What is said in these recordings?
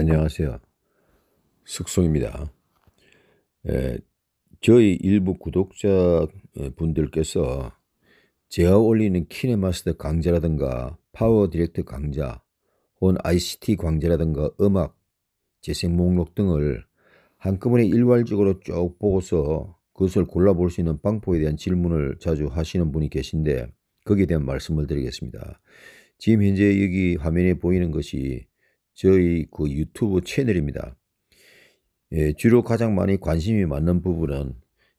안녕하세요. 숙성입니다. 에, 예, 저희 일부 구독자 예, 분들께서 제가 올리는 키네마스터 강좌라든가 파워 디렉트 강좌 혹은 ICT 강좌라든가 음악, 재생 목록 등을 한꺼번에 일괄적으로 쭉 보고서 그것을 골라볼 수 있는 방법에 대한 질문을 자주 하시는 분이 계신데 거기에 대한 말씀을 드리겠습니다. 지금 현재 여기 화면에 보이는 것이 저희 그 유튜브 채널입니다. 예, 주로 가장 많이 관심이 많은 부분은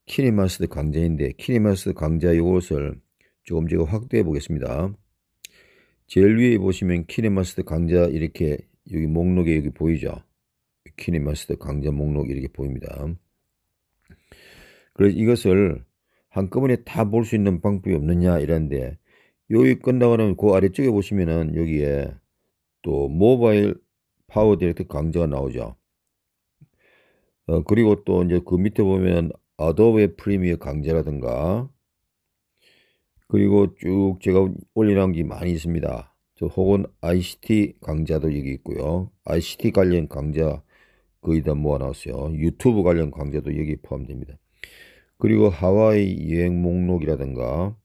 키니마스 강좌인데 키니마스 강좌 요것을 조금 제가 확대해 보겠습니다. 제일 위에 보시면 키니마스 강좌 이렇게 여기 목록에 여기 보이죠. 키니마스 강좌 목록 이렇게 보입니다. 그래서 이것을 한꺼번에 다 볼 수 있는 방법이 없느냐 이런데 여기 끝나고 나면 그 아래쪽에 보시면은 여기에 또 모바일 파워드 이트 강좌가 나오죠. 어, 그리고 또 이제 그 밑에 보면 아도베 프리미어 강좌라든가 그리고 쭉 제가 올려놓은 게 많이 있습니다. 저 혹은 ICT 강좌도 여기 있고요. ICT 관련 강좌 거의 다 모아놨어요. 유튜브 관련 강좌도 여기 포함됩니다. 그리고 하와이 여행 목록이라든가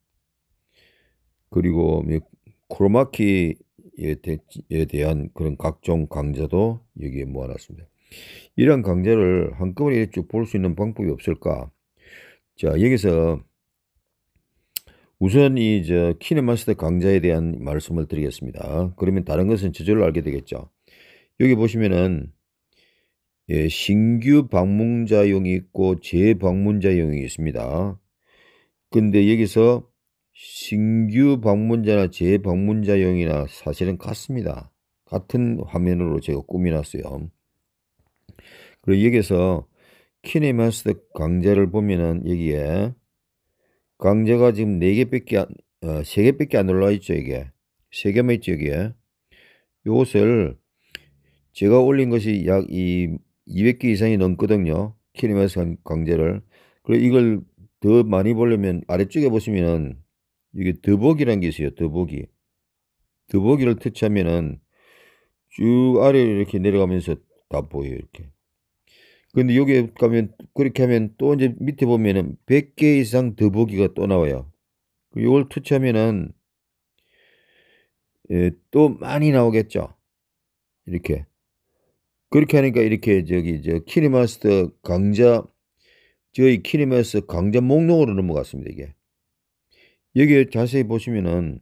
그리고 뭐 크로마키 에 대한 그런 각종 강좌도 여기에 모아놨습니다. 이런 강좌를 한꺼번에 쭉 볼 수 있는 방법이 없을까? 자, 여기서 우선 이 저 키네마스터 강좌에 대한 말씀을 드리겠습니다. 그러면 다른 것은 저절로 알게 되겠죠. 여기 보시면은 예, 신규 방문자용이 있고 재방문자용이 있습니다. 근데 여기서 신규 방문자나 재방문자용이나 사실은 같습니다. 같은 화면으로 제가 꾸미놨어요 그리고 여기서 키네마스터 강좌를 보면은 여기에 강좌가 지금 4개밖에 안, 어, 3개밖에 안 올라와 있죠, 이게. 3개만 있죠, 여기에. 요것을 제가 올린 것이 약이 200개 이상이 넘거든요. 키네마스 강좌를. 그리고 이걸 더 많이 보려면 아래쪽에 보시면은 이게 더보기라는 게 있어요. 더보기. 더보기를 터치하면은 쭉 아래로 이렇게 내려가면서 다 보여요. 이렇게. 근데 여기 가면 그렇게 하면 또 이제 밑에 보면은 100개 이상 더보기가 또 나와요. 이걸 터치하면은 예, 또 많이 나오겠죠. 이렇게. 그렇게 하니까 이렇게 저기 저 키리마스터 강좌 저희 키리마스터 강좌 목록으로 넘어갔습니다. 이게. 여기에 자세히 보시면은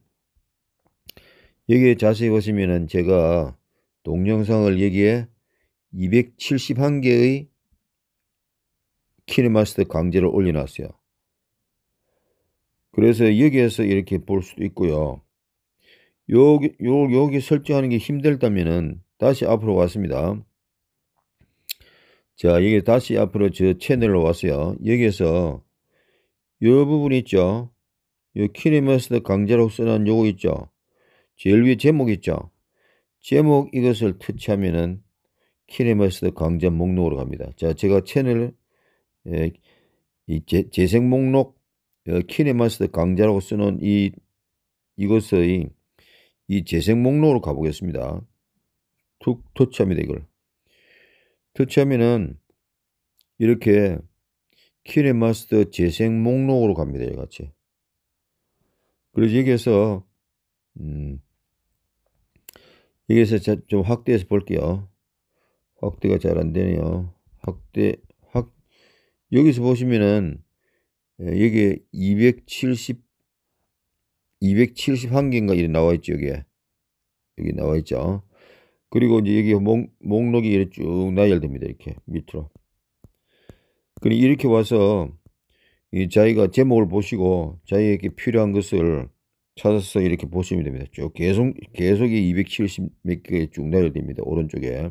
여기에 자세히 보시면은 제가 동영상을 여기에 271개의 키네마스터 강제를 올려놨어요. 그래서 여기에서 이렇게 볼 수도 있고요. 여기, 요, 여기 설정하는 게 힘들다면은 다시 앞으로 왔습니다. 자, 여기 다시 앞으로 저 채널로 왔어요. 여기에서 요 부분 있죠? 키리머스드 강제로 쓰는 요거 있죠. 제일 위에 제목 있죠. 제목 이것을 터치하면은 키리머스드 강제 목록으로 갑니다. 자, 제가 채널 예, 이 재, 재생 목록 어, 키리머스드 강제라고 쓰는 이 이것의 이 재생 목록으로 가보겠습니다. 툭 터치합니다 이걸. 터치하면은 이렇게 키리마스터 재생 목록으로 갑니다. 이같이. 그래서 여기에서 음, 여기서 에좀 확대해서 볼게요. 확대가 잘 안되네요. 확대 확 여기서 보시면은 여기 에270 271개인가 이렇게 나와 있죠, 여기에. 여기 나와 있죠. 그리고 이제 여기 목, 목록이 이렇게 쭉 나열됩니다. 이렇게 밑으로. 그리고 그러니까 이렇게 와서 이 자기가 제목을 보시고 자기에게 필요한 것을 찾아서 이렇게 보시면 됩니다. 쭉 계속 계속 270 몇 개의 쭉 나열됩니다. 오른쪽에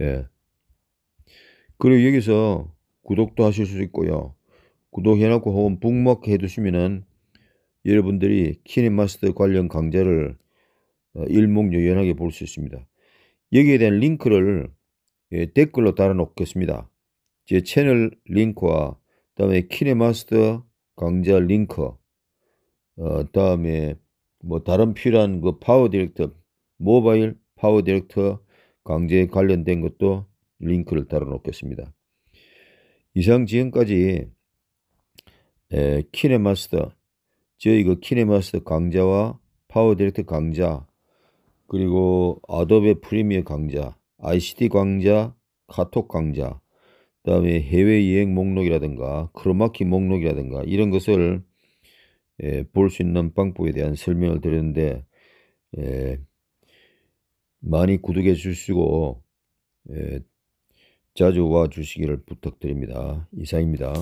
예. 그리고 여기서 구독도 하실 수 있고요. 구독해놓고 혹은 북목해 두시면은 여러분들이 키네마스터 관련 강좌를 어, 일목요연하게 볼 수 있습니다. 여기에 대한 링크를 예, 댓글로 달아놓겠습니다. 제 채널 링크와 그다음에 키네마스터 강좌 링크 어, 다음에 뭐 다른 필요한 그 파워 디렉터, 모바일 파워 디렉터 강제에 관련된 것도 링크를 달아 놓겠습니다. 이상 지금까지 에, 키네마스터 저희 그 키네마스터 강좌와 파워 디렉터 강좌 그리고 아도베 프리미어 강좌, ICT 강좌, 카톡 강좌, 그다음에 해외 여행 목록이라든가 크로마키 목록이라든가 이런 것을 예, 볼수 있는 빵법에 대한 설명을 드렸는데 예, 많이 구독해 주시고 예, 자주 와 주시기를 부탁드립니다. 이상입니다.